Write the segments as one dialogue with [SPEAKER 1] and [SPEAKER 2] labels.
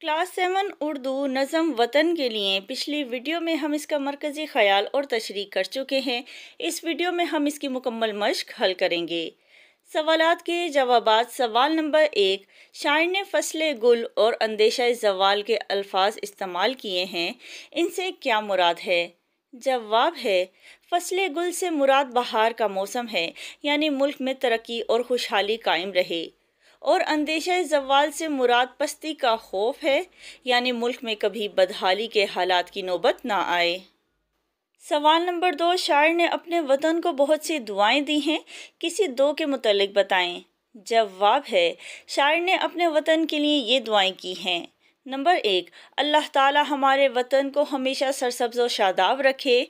[SPEAKER 1] class seven Urdu नज़म वतन के लिए पिछली वीडियो में हम इसका मरकज़ी ख्याल और तशरी कर चुके हैं इस वीडियो में हम इसकी मुकम्मल मश्क हल करेंगे सवाल के जवाब सवाल नंबर एक शायर ने फसल गुल और अंदेशा जवाल के अल्फाज इस्तेमाल किए हैं इनसे क्या मुराद है जवाब है फसल गुल से मुराद बहार का मौसम है यानी मुल्क में तरक्की और खुशहाली कायम रहे और अंदेशा जवाल से मुराद पस्ती का खौफ है यानी मुल्क में कभी बदहाली के हालात की नौबत ना आए सवाल नंबर दो शायर ने अपने वतन को बहुत सी दुआएं दी हैं किसी दो के मतलब बताएं जवाब है शायर ने अपने वतन के लिए ये दुआएं की हैं नंबर एक अल्लाह ताला हमारे वतन को हमेशा सरसब्ज व शादाब रखे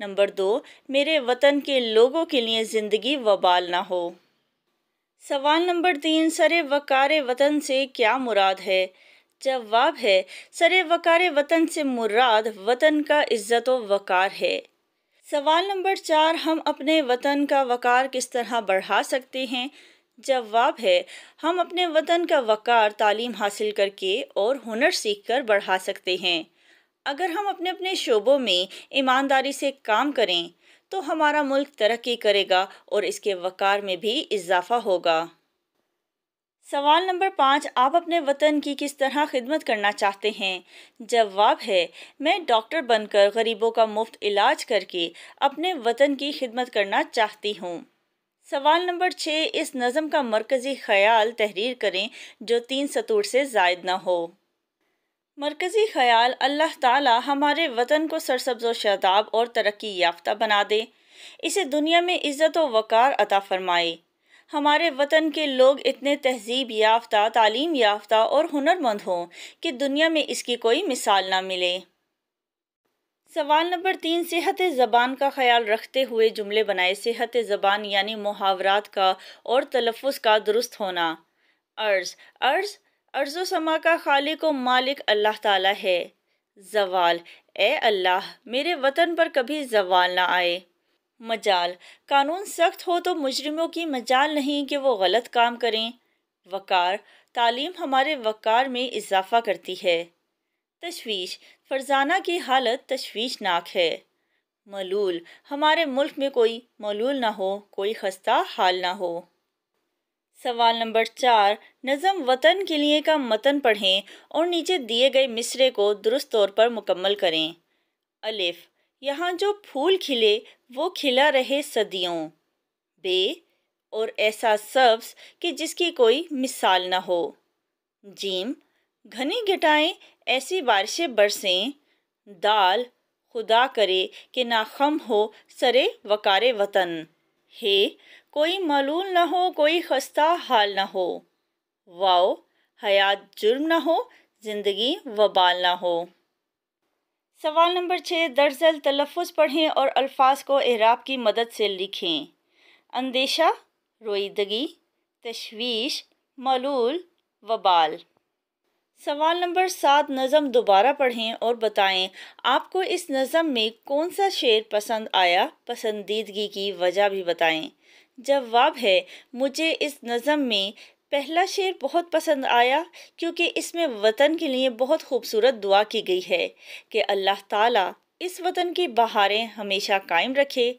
[SPEAKER 1] नंबर दो मेरे वतन के लोगों के लिए ज़िंदगी वबाल ना हो सवाल नंबर तीन सरे वकार वतन से क्या मुराद है जवाब है सरे वकार वतन से मुराद वतन का इज़्ज़त वकार है सवाल नंबर चार हम अपने वतन का वकार किस तरह बढ़ा सकते हैं जवाब है हम अपने वतन का वकार तालीम हासिल करके और हुनर सीख कर बढ़ा सकते हैं अगर हम अपने अपने शोबों में ईमानदारी से काम करें तो हमारा मुल्क तरक्की करेगा और इसके वक़ार में भी इजाफा होगा सवाल नंबर पाँच आप अपने वतन की किस तरह खिदमत करना चाहते हैं जवाब है मैं डॉक्टर बनकर गरीबों का मुफ्त इलाज करके अपने वतन की खिदमत करना चाहती हूँ सवाल नंबर छः इस नज़म का मरकज़ी ख्याल तहरीर करें जो तीन सतूर से जायद ना हो मरकज़ी ख्याल अल्लाह ताला हमारे वतन को सरसब्ज शादाब और तरक्की याफ्ता बना दे इसे दुनिया में इज़्ज़त व वक़ार अता फ़रमाए हमारे वतन के लोग इतने तहजीब याफ्ता तालीम याफ्ता और हुनरमंद हों कि दुनिया में इसकी कोई मिसाल ना मिले सवाल नंबर तीन सेहत ज़बान का ख्याल रखते हुए जुमले बनाए सेहत ज़बान यानी मुहावरात का और तलफ़ का दुरुस्त होना अर्ज़ अर्ज़ अर्ज़ो समा का खालिक व मालिक अल्लाह ताला है जवाल ए अल्लाह मेरे वतन पर कभी जवाल ना आए मजाल कानून सख्त हो तो मुजरमों की मजाल नहीं कि वो गलत काम करें वकार तालीम हमारे वकार में इजाफा करती है तशवीश फरजाना की हालत तशवीशनाक है मलूल हमारे मुल्क में कोई मलूल ना हो कोई खस्ता हाल ना हो सवाल नंबर चार नज़म वतन के लिए का मतन पढ़ें और नीचे दिए गए मिसरे को दुरुस्त तौर पर मुकम्मल करें अलिफ यहाँ जो फूल खिले वो खिला रहे सदियों बे और ऐसा सब्स कि जिसकी कोई मिसाल ना हो जीम घनी घटाएँ ऐसी बारिशें बरसें दाल खुदा करे कि नाखम हो सरे वकारे वतन हे कोई मलूल न हो कोई खस्ता हाल न हो वाओ हयात जुर्म न हो ज़िंदगी वबाल ना हो सवाल नंबर छः दरअसल तलफ़ पढ़ें और अल्फाज को एराब की मदद से लिखें अंदेशा रोईदगी तशवीश मलूल वबाल सवाल नंबर सात नज़म दोबारा पढ़ें और बताएं आपको इस नज़म में कौन सा शेर पसंद आया पसंदीदगी की वजह भी बताएं जवाब है मुझे इस नज़म में पहला शेर बहुत पसंद आया क्योंकि इसमें वतन के लिए बहुत खूबसूरत दुआ की गई है कि अल्लाह ताला इस वतन की बहारें हमेशा कायम रखे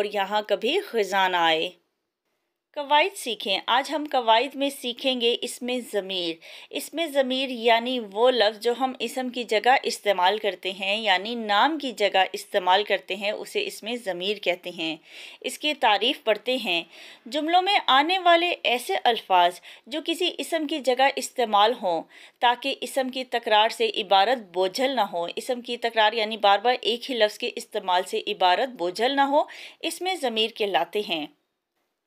[SPEAKER 1] और यहाँ कभी खजाना आए कवायद सीखें आज हम कवायद में सीखेंगे इसमें ज़मीर इसमें ज़मीर यानी वो लफ्ज़ जो हम इसम की जगह इस्तेमाल करते हैं यानी नाम की जगह इस्तेमाल करते हैं उसे इसमें ज़मीर कहते हैं इसकी तारीफ़ पढ़ते हैं जुमलों में आने वाले ऐसे अल्फाज जो किसी इसम की जगह इस्तेमाल हों ताकि इसम की तकरार से इबारत बोझल ना हो इसम की तकरार यानी बार बार एक ही लफ्ज़ के इस्तेमाल से इबारत बोझल ना हो इसमें ज़मीर कहलाते हैं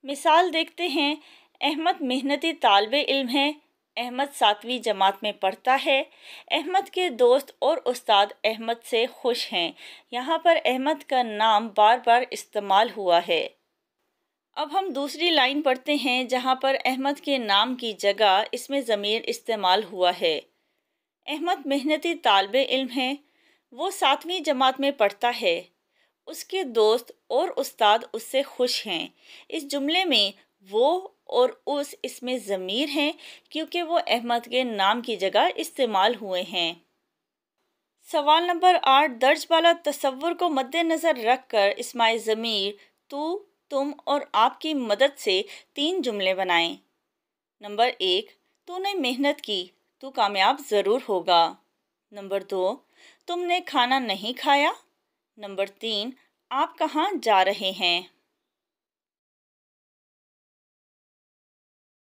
[SPEAKER 1] मिसाल देखते हैं अहमद मेहनती तालब इल्म है अहमद सातवीं जमात में पढ़ता है अहमद के दोस्त और उस्ताद अहमद से खुश हैं यहाँ पर अहमद का नाम बार बार इस्तेमाल हुआ है अब हम दूसरी लाइन पढ़ते हैं जहाँ पर अहमद के नाम की जगह इसमें ज़मीर इस्तेमाल हुआ है अहमद मेहनती तालब इल्म है वो सातवीं जमात में पढ़ता है उसके दोस्त और उस्ताद उससे खुश हैं इस जुमले में वो और उस इसमें ज़मीर हैं क्योंकि वो अहमद के नाम की जगह इस्तेमाल हुए हैं सवाल नंबर आठ दर्ज वाला तस्वुर को मद्देनज़र रख कर इसमाय ज़मीर तू तुम और आपकी मदद से तीन जुमले बनाएं नंबर एक तूने मेहनत की तू कामयाब ज़रूर होगा नंबर दो तुमने खाना नहीं खाया नंबर तीन आप कहाँ जा रहे हैं